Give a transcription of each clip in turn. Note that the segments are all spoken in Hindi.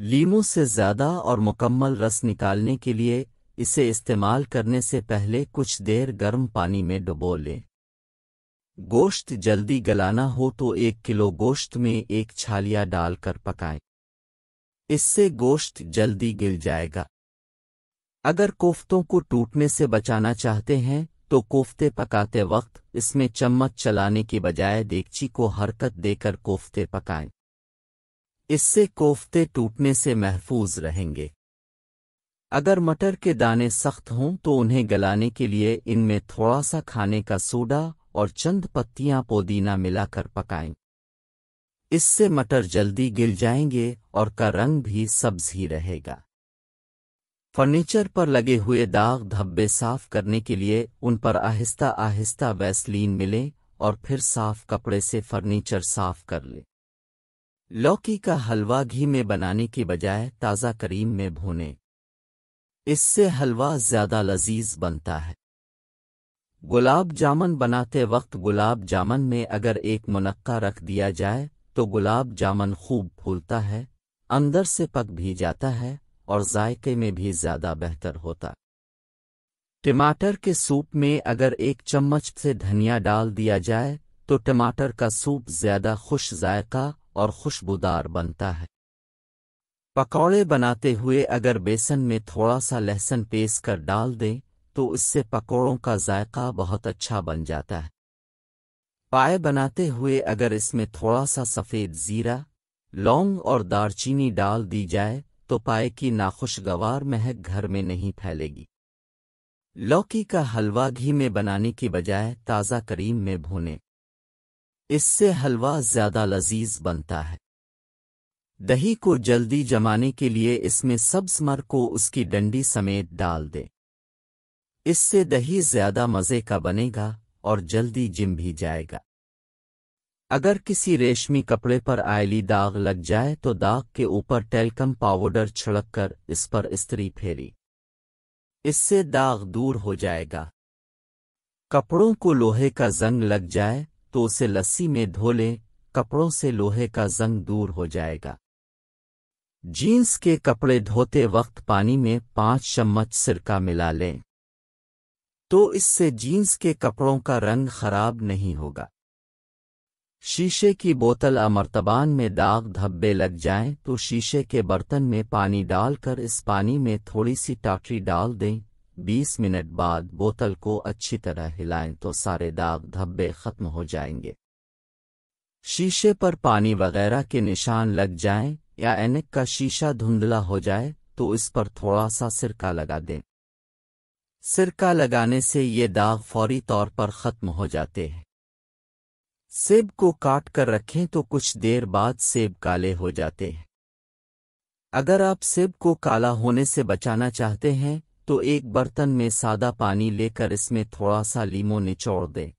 लीमू से ज़्यादा और मुकम्मल रस निकालने के लिए इसे इस्तेमाल करने से पहले कुछ देर गर्म पानी में डुबो लें गोश्त जल्दी गलाना हो तो एक किलो गोश्त में एक छालिया डालकर पकाएं। इससे गोश्त जल्दी गिल जाएगा अगर कोफ्तों को टूटने से बचाना चाहते हैं तो कोफ्ते पकाते वक्त इसमें चम्मच चलाने के बजाय देगची को हरकत देकर कोफ्ते पकाएं। इससे कोफ्ते टूटने से महफूज रहेंगे अगर मटर के दाने सख्त हों तो उन्हें गलाने के लिए इनमें थोड़ा सा खाने का सोडा और चंद पत्तियां पुदीना मिलाकर पकाएं। इससे मटर जल्दी गिल जाएंगे और का रंग भी सब्ज ही रहेगा फर्नीचर पर लगे हुए दाग धब्बे साफ करने के लिए उन पर आहिस्ता आहिस्ता वैसलीन मिले और फिर साफ कपड़े से फर्नीचर साफ कर लें लौकी का हलवा घी में बनाने के बजाय ताज़ा करीम में भूने इससे हलवा ज़्यादा लजीज बनता है गुलाब जामुन बनाते वक्त गुलाब जामुन में अगर एक मुनक्का रख दिया जाए तो गुलाब जामुन खूब फूलता है अंदर से पक भी जाता है और जायके में भी ज़्यादा बेहतर होता टमाटर के सूप में अगर एक चम्मच से धनिया डाल दिया जाए तो टमाटर का सूप ज़्यादा खुश जायका और खुशबूदार बनता है पकौड़े बनाते हुए अगर बेसन में थोड़ा सा लहसुन पेस कर डाल दें तो इससे पकौड़ों का जायका बहुत अच्छा बन जाता है पाए बनाते हुए अगर इसमें थोड़ा सा सफ़ेद ज़ीरा लौंग और दारचीनी डाल दी जाए तो पाए की नाखुशगवार महक घर में नहीं फैलेगी लौकी का हलवा घी में बनाने की बजाय ताज़ा करीम में भूनें इससे हलवा ज्यादा लजीज बनता है दही को जल्दी जमाने के लिए इसमें सब्ज मर को उसकी डंडी समेत डाल दे इससे दही ज्यादा मज़े का बनेगा और जल्दी जिम भी जाएगा अगर किसी रेशमी कपड़े पर आयली दाग लग जाए तो दाग के ऊपर टेलकम पाउडर छिड़क कर इस पर स्त्री फेरी इससे दाग दूर हो जाएगा कपड़ों को लोहे का जंग लग जाए तो उसे लस्सी में धो लें कपड़ों से लोहे का जंग दूर हो जाएगा जीन्स के कपड़े धोते वक्त पानी में पांच चम्मच सिरका मिला लें तो इससे जीन्स के कपड़ों का रंग खराब नहीं होगा शीशे की बोतल अमरतबान में दाग धब्बे लग जाएं तो शीशे के बर्तन में पानी डालकर इस पानी में थोड़ी सी टाटरी डाल दें 20 मिनट बाद बोतल को अच्छी तरह हिलाएं तो सारे दाग धब्बे खत्म हो जाएंगे शीशे पर पानी वगैरह के निशान लग जाएं या एनक का शीशा धुंधला हो जाए तो इस पर थोड़ा सा सिरका लगा दें सिरका लगाने से ये दाग फौरी तौर पर खत्म हो जाते हैं सेब को काट कर रखें तो कुछ देर बाद सेब काले हो जाते हैं अगर आप सेब को काला होने से बचाना चाहते हैं तो एक बर्तन में सादा पानी लेकर इसमें थोड़ा सा लीमो निचोड़ दें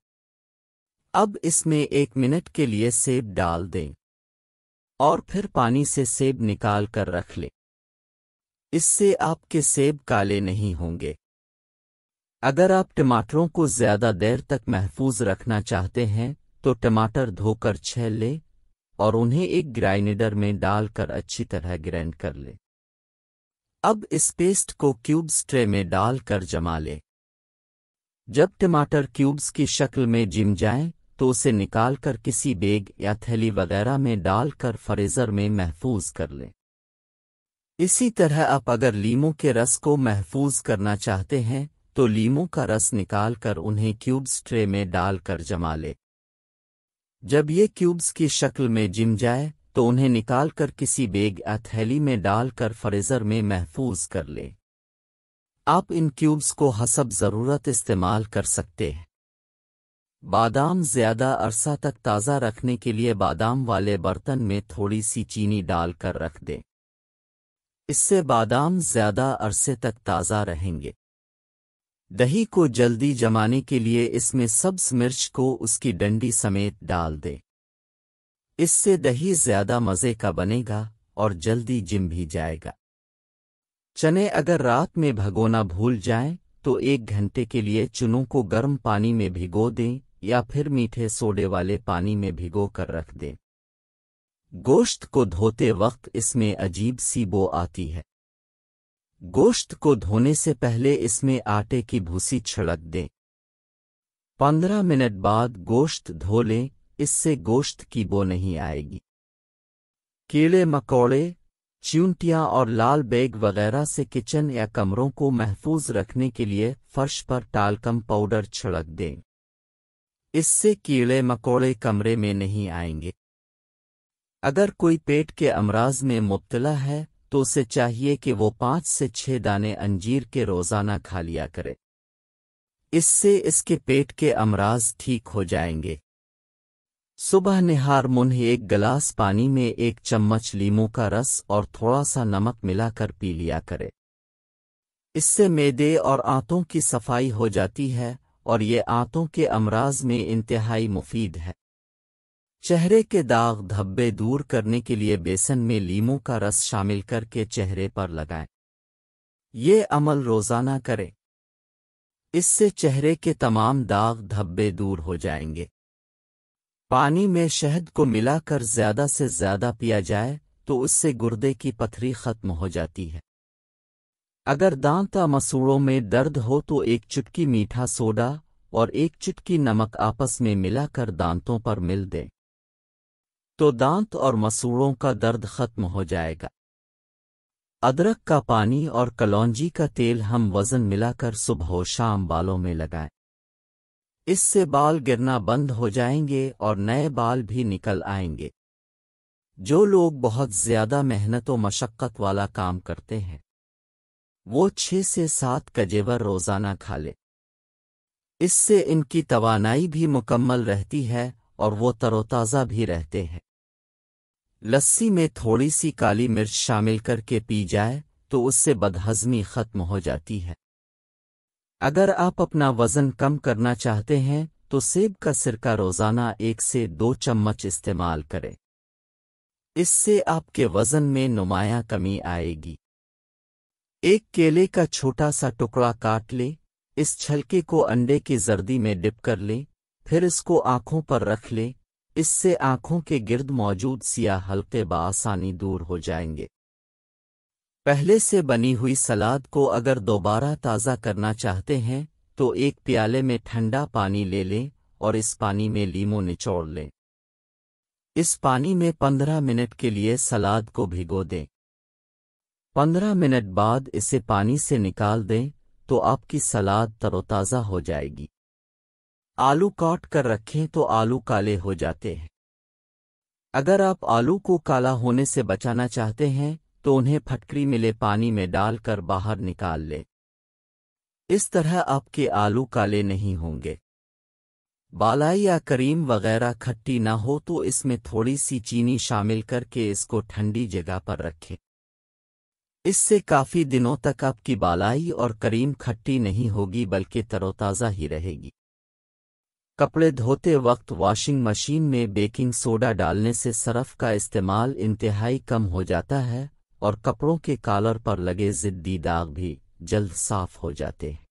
अब इसमें एक मिनट के लिए सेब डाल दें और फिर पानी से सेब निकाल कर रख लें इससे आपके सेब काले नहीं होंगे अगर आप टमाटरों को ज़्यादा देर तक महफूज रखना चाहते हैं तो टमाटर धोकर छेल लें और उन्हें एक ग्राइंडर में डालकर अच्छी तरह ग्राइंड कर लें अब इस पेस्ट को क्यूब्स ट्रे में डालकर जमा ले जब टमाटर क्यूब्स की शक्ल में जिम जाए तो उसे निकालकर किसी बेग या थैली वगैरह में डालकर फ्रीजर में महफूज कर लें इसी तरह आप अगर लीमों के रस को महफूज करना चाहते हैं तो लीमों का रस निकालकर उन्हें क्यूब्स ट्रे में डालकर जमा लें जब ये क्यूब्स की शक्ल में जिम जाए तो उन्हें निकालकर किसी बेग या थैली में डालकर फ्रीजर में महफूज कर ले आप इन क्यूब्स को हसब ज़रूरत इस्तेमाल कर सकते हैं बादाम ज़्यादा अरसा तक ताज़ा रखने के लिए बादाम वाले बर्तन में थोड़ी सी चीनी डालकर रख दें इससे बादाम ज़्यादा अरसे तक ताज़ा रहेंगे दही को जल्दी जमाने के लिए इसमें सब्ज मिर्च को उसकी डंडी समेत डाल दें इससे दही ज्यादा मज़े का बनेगा और जल्दी जिम भी जाएगा चने अगर रात में भगोना भूल जाएं तो एक घंटे के लिए चुनों को गर्म पानी में भिगो दें या फिर मीठे सोडे वाले पानी में भिगो कर रख दें गोश्त को धोते वक्त इसमें अजीब सी बो आती है गोश्त को धोने से पहले इसमें आटे की भूसी छिड़क दें पंद्रह मिनट बाद गोश्त धो लें इससे गोश्त की बो नहीं आएगी कीड़े मकोड़े च्यूंटियां और लाल बैग वगैरह से किचन या कमरों को महफूज रखने के लिए फर्श पर टालकम पाउडर छिड़क दें इससे कीड़े मकोड़े कमरे में नहीं आएंगे अगर कोई पेट के अमराज में मुबतला है तो उसे चाहिए कि वो पांच से छः दाने अंजीर के रोज़ाना खा लिया करे इससे इसके पेट के अमराज ठीक हो जाएंगे सुबह निहार मुन्ह एक गिलास पानी में एक चम्मच लीमू का रस और थोड़ा सा नमक मिलाकर पी लिया करे इससे मेदे और आंतों की सफाई हो जाती है और ये आंतों के अमराज में इंतहाई मुफीद है चेहरे के दाग धब्बे दूर करने के लिए बेसन में लीमू का रस शामिल करके चेहरे पर लगाएं। ये अमल रोजाना करें इससे चेहरे के तमाम दाग धब्बे दूर हो जाएंगे पानी में शहद को मिलाकर ज्यादा से ज्यादा पिया जाए तो उससे गुर्दे की पथरी खत्म हो जाती है अगर दांता मसूड़ों में दर्द हो तो एक चुटकी मीठा सोडा और एक चुटकी नमक आपस में मिलाकर दांतों पर मिल दें तो दांत और मसूड़ों का दर्द खत्म हो जाएगा अदरक का पानी और कलौंजी का तेल हम वजन मिलाकर सुबह शाम बालों में लगाएं इससे बाल गिरना बंद हो जाएंगे और नए बाल भी निकल आएंगे जो लोग बहुत ज्यादा मेहनत और मशक्क़त वाला काम करते हैं वो छः से सात कजेवर रोज़ाना खा ले इससे इनकी तवानाई भी मुकम्मल रहती है और वो तरोताज़ा भी रहते हैं लस्सी में थोड़ी सी काली मिर्च शामिल करके पी जाए तो उससे बदहजमी ख़त्म हो जाती है अगर आप अपना वजन कम करना चाहते हैं तो सेब का सिरका रोजाना एक से दो चम्मच इस्तेमाल करें इससे आपके वजन में नुमाया कमी आएगी एक केले का छोटा सा टुकड़ा काट ले इस छलके को अंडे की जर्दी में डिप कर ले फिर इसको आंखों पर रख ले इससे आंखों के गिर्द मौजूद सिया हल्के बासानी दूर हो जाएंगे पहले से बनी हुई सलाद को अगर दोबारा ताज़ा करना चाहते हैं तो एक प्याले में ठंडा पानी ले लें और इस पानी में लीमो निचोड़ लें इस पानी में पंद्रह मिनट के लिए सलाद को भिगो दें पंद्रह मिनट बाद इसे पानी से निकाल दें तो आपकी सलाद तरोताज़ा हो जाएगी आलू काट कर रखें तो आलू काले हो जाते हैं अगर आप आलू को काला होने से बचाना चाहते हैं तो उन्हें फटकरी मिले पानी में डालकर बाहर निकाल ले इस तरह आपके आलू काले नहीं होंगे बालाई या करीम वगैरह खट्टी ना हो तो इसमें थोड़ी सी चीनी शामिल करके इसको ठंडी जगह पर रखें इससे काफ़ी दिनों तक आपकी बालाई और करीम खट्टी नहीं होगी बल्कि तरोताज़ा ही रहेगी कपड़े धोते वक्त वॉशिंग मशीन में बेकिंग सोडा डालने से सरफ का इस्तेमाल इंतहाई कम हो जाता है और कपड़ों के कालर पर लगे जिद्दी दाग भी जल्द साफ हो जाते हैं